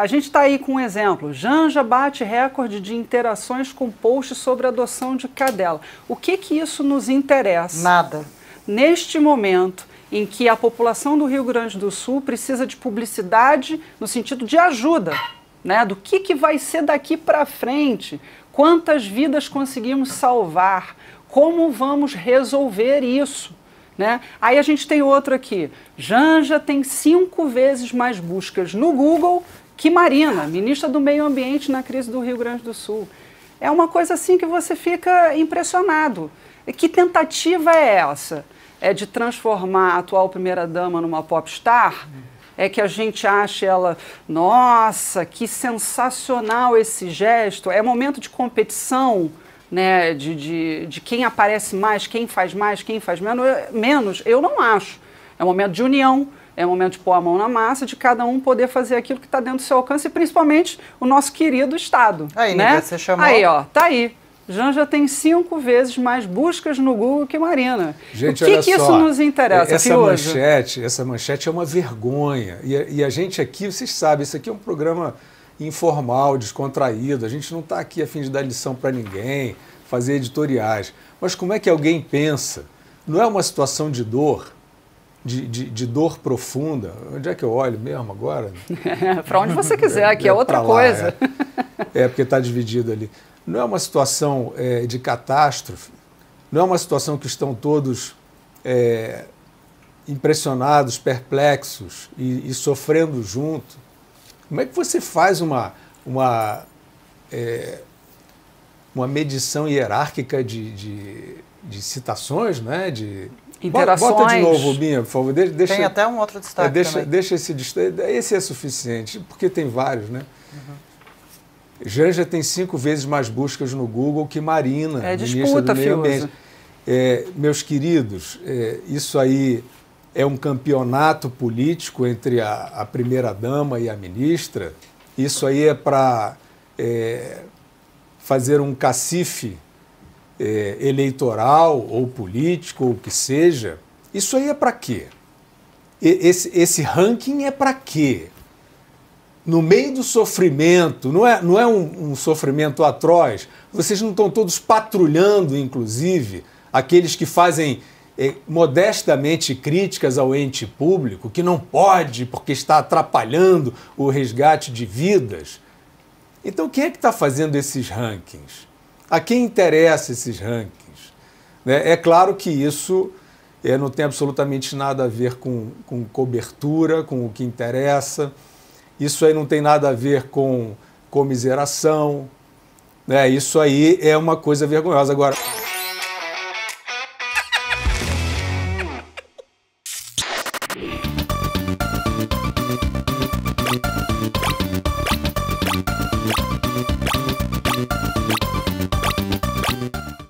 A gente está aí com um exemplo. Janja bate recorde de interações com posts sobre adoção de cadela. O que que isso nos interessa? Nada. Neste momento, em que a população do Rio Grande do Sul precisa de publicidade no sentido de ajuda, né? Do que, que vai ser daqui para frente? Quantas vidas conseguimos salvar? Como vamos resolver isso? Né? Aí a gente tem outro aqui. Janja tem cinco vezes mais buscas no Google que Marina, ministra do Meio Ambiente na crise do Rio Grande do Sul. É uma coisa assim que você fica impressionado. Que tentativa é essa? É de transformar a atual primeira-dama numa popstar? É que a gente ache ela, nossa, que sensacional esse gesto. É momento de competição, né? De, de, de quem aparece mais, quem faz mais, quem faz menos. Eu, menos, eu não acho. É um momento de união, é o momento de pôr a mão na massa, de cada um poder fazer aquilo que está dentro do seu alcance, e principalmente o nosso querido Estado. Aí, né? você chamou... Aí, ó, tá aí. Janja tem cinco vezes mais buscas no Google que Marina. Gente, o que, olha que isso nos interessa? Essa manchete, hoje? essa manchete é uma vergonha. E e a gente aqui, vocês sabem, isso aqui é um programa informal, descontraído. A gente não está aqui a fim de dar lição para ninguém, fazer editoriais. Mas como é que alguém pensa? Não é uma situação de dor? de, de, de, dor profunda. Onde é que eu olho mesmo agora? É, para onde você quiser, aqui é, é, é outra coisa. Lá, é. é. porque está dividido ali. Não é uma situação é, de catástrofe, não é uma situação que estão todos é, impressionados, perplexos e, e, sofrendo junto. Como é que você faz uma, uma, uma medição hierárquica de, de, de citações, né? de, Interações. Bota de novo, Binha, por favor. deixa, tem até um outro destaque. É, deixa, também. deixa esse destaque. Esse é suficiente, porque tem vários, né? Uhum. Janja tem cinco vezes mais buscas no Google que Marina, é disputa, ministra do Meio É, meus queridos, é, isso aí é um campeonato político entre a, a primeira-dama e a ministra. Isso aí é para é, fazer um cacife é, eleitoral ou político ou o que seja, isso aí é para quê? Esse, esse ranking é para quê? No meio do sofrimento, não é, não é um, um sofrimento atroz, vocês não estão todos patrulhando, inclusive, aqueles que fazem eh, modestamente críticas ao ente público, que não pode porque está atrapalhando o resgate de vidas. Então, quem é que está fazendo esses rankings? A quem interessa esses rankings? Né? É claro que isso é, não tem absolutamente nada a ver com, com cobertura, com o que interessa. Isso aí não tem nada a ver com comiseração. Né? Isso aí é uma coisa vergonhosa. Agora.